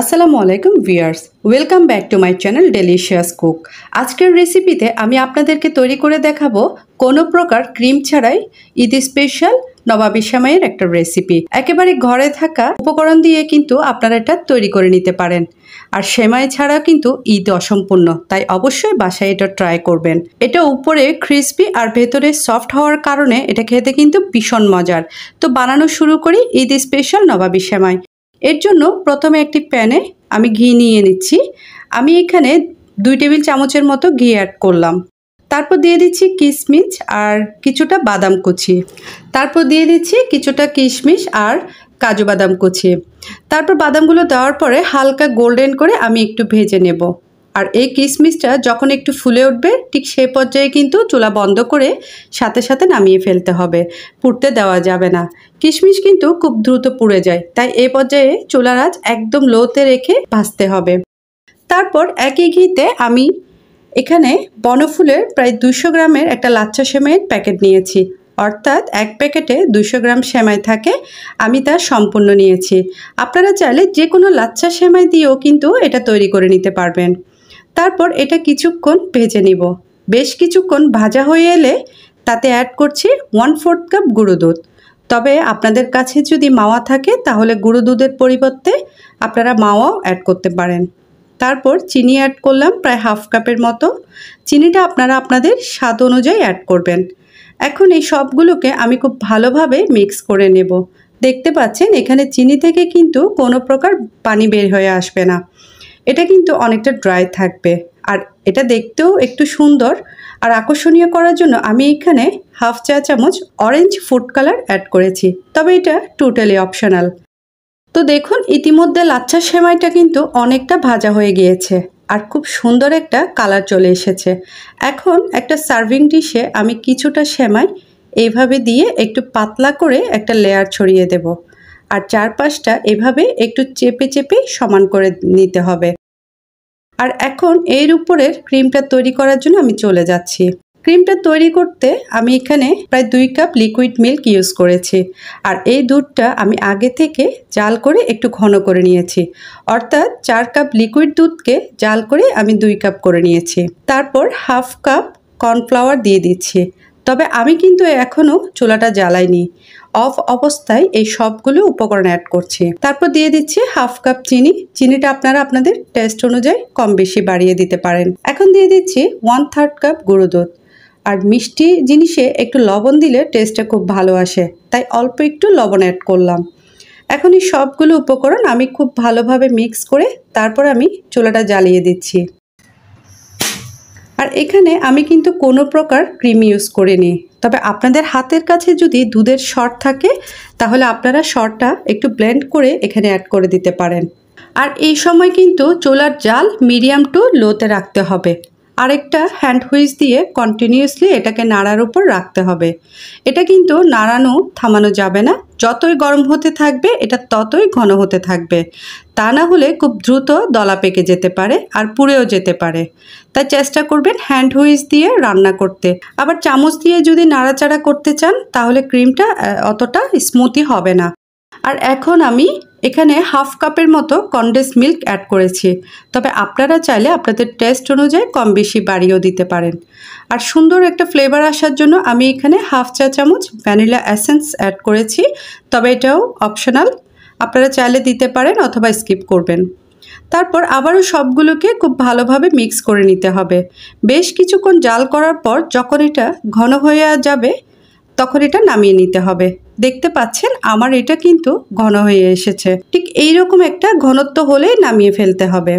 আসসালামু আলাইকুম viewers welcome back to my channel delicious cook আজকের রেসিপিতে আমি আপনাদেরকে তৈরি করে দেখাবো কোনো প্রকার ক্রিম ছাড়াই ঈদ স্পেশাল নবাবী সামাইয়ের একটা রেসিপি একেবারে ঘরে থাকা উপকরণ দিয়ে কিন্তু আপনারা এটা তৈরি করে নিতে পারেন আর সেমাই ছাড়া কিন্তু ঈদ অসম্পূর্ণ তাই অবশ্যই বাসায় এটা ট্রাই করবেন এটা উপরে ক্রিসপি আর ভেতরে সফট হওয়ার কারণে এটা খেতে কিন্তু ভীষণ মজার তো বানানো শুরু করি ঈদ স্পেশাল নবাবী সেমাই এর জন্য প্রথমে একটি প্যানে আমি ঘি নিয়ে নিচ্ছি আমি এখানে দুই টেবিল চামচের মতো ঘি অ্যাড করলাম তারপর দিয়ে দিচ্ছি কিশমিশ আর কিছুটা বাদাম কুচি তারপর দিয়ে দিচ্ছি কিছুটা কিশমিশ আর কাজু বাদাম কুচি তারপর বাদামগুলো দেওয়ার পরে হালকা গোল্ডেন করে আমি একটু ভেজে নেব আর এই কিশমিশটা যখন একটু ফুলে উঠবে ঠিক সেই পর্যায়ে কিন্তু চুলা বন্ধ করে সাথে সাথে নামিয়ে ফেলতে হবে পুড়তে দেওয়া যাবে না কিশমিশ কিন্তু খুব দ্রুত পুড়ে যায় তাই এ পর্যায়ে চুলার আজ একদম লোতে রেখে ভাজতে হবে তারপর একই ঘিতে আমি এখানে বনফুলের প্রায় দুশো গ্রামের একটা লাচ্ছা সেমাইয়ের প্যাকেট নিয়েছি অর্থাৎ এক প্যাকেটে দুশো গ্রাম সেমাই থাকে আমি তা সম্পূর্ণ নিয়েছি আপনারা চাইলে যে কোনো লাচ্ছা সেমাই দিয়েও কিন্তু এটা তৈরি করে নিতে পারবেন তারপর এটা কিছুক্ষণ ভেজে নিব বেশ কিছুক্ষণ ভাজা হয়ে এলে তাতে অ্যাড করছি ওয়ান ফোর্থ কাপ গুঁড়ো দুধ তবে আপনাদের কাছে যদি মাওয়া থাকে তাহলে গুঁড়ো দুধের পরিবর্তে আপনারা মাওয়াও অ্যাড করতে পারেন তারপর চিনি অ্যাড করলাম প্রায় হাফ কাপের মতো চিনিটা আপনারা আপনাদের স্বাদ অনুযায়ী অ্যাড করবেন এখন এই সবগুলোকে আমি খুব ভালোভাবে মিক্স করে নেব দেখতে পাচ্ছেন এখানে চিনি থেকে কিন্তু কোনো প্রকার পানি বের হয়ে আসবে না এটা কিন্তু অনেকটা ড্রাই থাকবে আর এটা দেখতেও একটু সুন্দর আর আকর্ষণীয় করার জন্য আমি এখানে হাফ চা চামচ অরেঞ্জ ফুড কালার অ্যাড করেছি তবে এটা টোটালি অপশনাল তো দেখুন ইতিমধ্যে লাচ্ছা সেমাইটা কিন্তু অনেকটা ভাজা হয়ে গিয়েছে আর খুব সুন্দর একটা কালার চলে এসেছে এখন একটা সার্ভিং ডিশে আমি কিছুটা সেমাই এইভাবে দিয়ে একটু পাতলা করে একটা লেয়ার ছড়িয়ে দেব আর চারপাশটা এভাবে একটু চেপে চেপে সমান করে নিতে হবে আর এখন এর উপরের ক্রিমটা তৈরি করার জন্য আমি চলে যাচ্ছি ক্রিমটা তৈরি করতে আমি এখানে প্রায় দুই কাপ লিকুইড মিল্ক ইউজ করেছি আর এই দুধটা আমি আগে থেকে জাল করে একটু ঘন করে নিয়েছি অর্থাৎ চার কাপ লিকুইড দুধকে জাল করে আমি দুই কাপ করে নিয়েছি তারপর হাফ কাপ কর্নফ্লাওয়ার দিয়ে দিচ্ছি তবে আমি কিন্তু এখনও চুলাটা জ্বালাইনি অফ অবস্থায় এই সবগুলো উপকরণ অ্যাড করছি তারপর দিয়ে দিচ্ছি হাফ কাপ চিনি চিনিটা আপনারা আপনাদের টেস্ট অনুযায়ী কম বেশি বাড়িয়ে দিতে পারেন এখন দিয়ে দিচ্ছি ওয়ান থার্ড কাপ গুঁড়ো আর মিষ্টি জিনিসে একটু লবণ দিলে টেস্টটা খুব ভালো আসে তাই অল্প একটু লবণ অ্যাড করলাম এখন এই সবগুলো উপকরণ আমি খুব ভালোভাবে মিক্স করে তারপর আমি চুলাটা জ্বালিয়ে দিচ্ছি আর এখানে আমি কিন্তু কোনো প্রকার ক্রিম ইউজ করিনি তবে আপনাদের হাতের কাছে যদি দুধের শর্ট থাকে তাহলে আপনারা শর্টটা একটু ব্লেন্ড করে এখানে অ্যাড করে দিতে পারেন আর এই সময় কিন্তু চোলার জাল মিডিয়াম টু লোতে রাখতে হবে আরেকটা হ্যান্ড হুইজ দিয়ে কন্টিনিউয়াসলি এটাকে নাড়ার উপর রাখতে হবে এটা কিন্তু নাড়ানো থামানো যাবে না যতই গরম হতে থাকবে এটা ততই ঘন হতে থাকবে তা না হলে খুব দ্রুত দলা পেকে যেতে পারে আর পুড়েও যেতে পারে তাই চেষ্টা করবেন হ্যান্ড হুইজ দিয়ে রান্না করতে আবার চামচ দিয়ে যদি নাড়াচাড়া করতে চান তাহলে ক্রিমটা অতটা স্মুথি হবে না আর এখন আমি এখানে হাফ কাপের মতো কন্ডেস মিল্ক অ্যাড করেছি তবে আপনারা চাইলে আপনাদের টেস্ট অনুযায়ী কম বেশি বাড়িয়েও দিতে পারেন আর সুন্দর একটা ফ্লেভার আসার জন্য আমি এখানে হাফ চা চামচ ভ্যানিলা অ্যাসেন্স অ্যাড করেছি তবে এটাও অপশনাল আপনারা চাইলে দিতে পারেন অথবা স্কিপ করবেন তারপর আবারও সবগুলোকে খুব ভালোভাবে মিক্স করে নিতে হবে বেশ কিছুক্ষণ জাল করার পর যখন এটা ঘন হয়ে যাবে তখন এটা নামিয়ে নিতে হবে দেখতে পাচ্ছেন আমার এটা কিন্তু ঘন হয়ে এসেছে ঠিক এই রকম একটা ঘনত্ব হলেই নামিয়ে ফেলতে হবে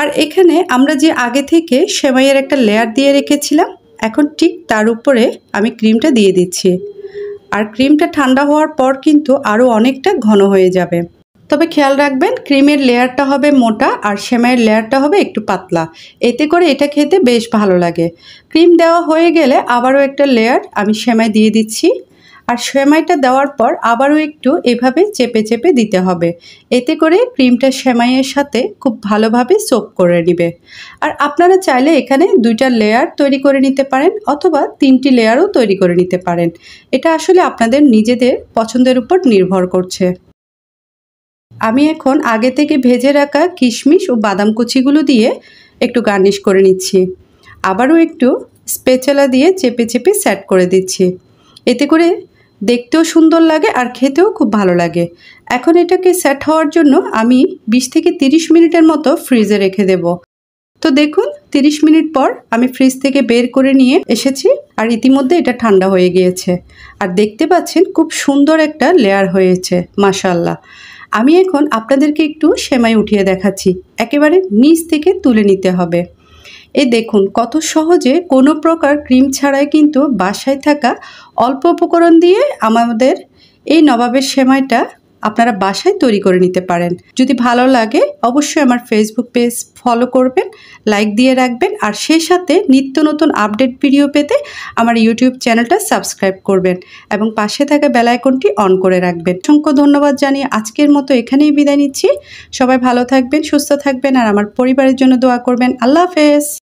আর এখানে আমরা যে আগে থেকে সেমাইয়ের একটা লেয়ার দিয়ে রেখেছিলাম এখন ঠিক তার উপরে আমি ক্রিমটা দিয়ে দিচ্ছি আর ক্রিমটা ঠান্ডা হওয়ার পর কিন্তু আরও অনেকটা ঘন হয়ে যাবে তবে খেয়াল রাখবেন ক্রিমের লেয়ারটা হবে মোটা আর সেমাইয়ের লেয়ারটা হবে একটু পাতলা এতে করে এটা খেতে বেশ ভালো লাগে ক্রিম দেওয়া হয়ে গেলে আবারও একটা লেয়ার আমি সেমাই দিয়ে দিচ্ছি আর সেমাইটা দেওয়ার পর আবারও একটু এভাবে চেপে চেপে দিতে হবে এতে করে ক্রিমটা সেমাইয়ের সাথে খুব ভালোভাবে সোপ করে নিবে আর আপনারা চাইলে এখানে দুইটা লেয়ার তৈরি করে নিতে পারেন অথবা তিনটি লেয়ারও তৈরি করে নিতে পারেন এটা আসলে আপনাদের নিজেদের পছন্দের উপর নির্ভর করছে আমি এখন আগে থেকে ভেজে রাখা কিশমিশ ও বাদাম কুচিগুলো দিয়ে একটু গার্নিশ করে নিচ্ছি আবারও একটু স্পেচালা দিয়ে চেপে চেপে সেট করে দিচ্ছি এতে করে দেখতেও সুন্দর লাগে আর খেতেও খুব ভালো লাগে এখন এটাকে সেট হওয়ার জন্য আমি ২০ থেকে ৩০ মিনিটের মতো ফ্রিজে রেখে দেব তো দেখুন 30 মিনিট পর আমি ফ্রিজ থেকে বের করে নিয়ে এসেছি আর ইতিমধ্যে এটা ঠান্ডা হয়ে গিয়েছে আর দেখতে পাচ্ছেন খুব সুন্দর একটা লেয়ার হয়েছে মাশাল্লাহ আমি এখন আপনাদেরকে একটু সেমাই উঠিয়ে দেখাচ্ছি একেবারে নিচ থেকে তুলে নিতে হবে এ দেখুন কত সহজে কোনো প্রকার ক্রিম ছাড়াই কিন্তু বাসায় থাকা অল্প উপকরণ দিয়ে আমাদের এই নবাবের সেমাইটা আপনারা বাসায় তৈরি করে নিতে পারেন যদি ভালো লাগে অবশ্যই আমার ফেসবুক পেজ ফলো করবেন লাইক দিয়ে রাখবেন আর সেই সাথে নিত্য নতুন আপডেট ভিডিও পেতে আমার ইউটিউব চ্যানেলটা সাবস্ক্রাইব করবেন এবং পাশে থাকা বেলাইকনটি অন করে রাখবেন অসংখ্য ধন্যবাদ জানিয়ে আজকের মতো এখানেই বিদায় নিচ্ছি সবাই ভালো থাকবেন সুস্থ থাকবেন আর আমার পরিবারের জন্য দোয়া করবেন আল্লাহ হাফেজ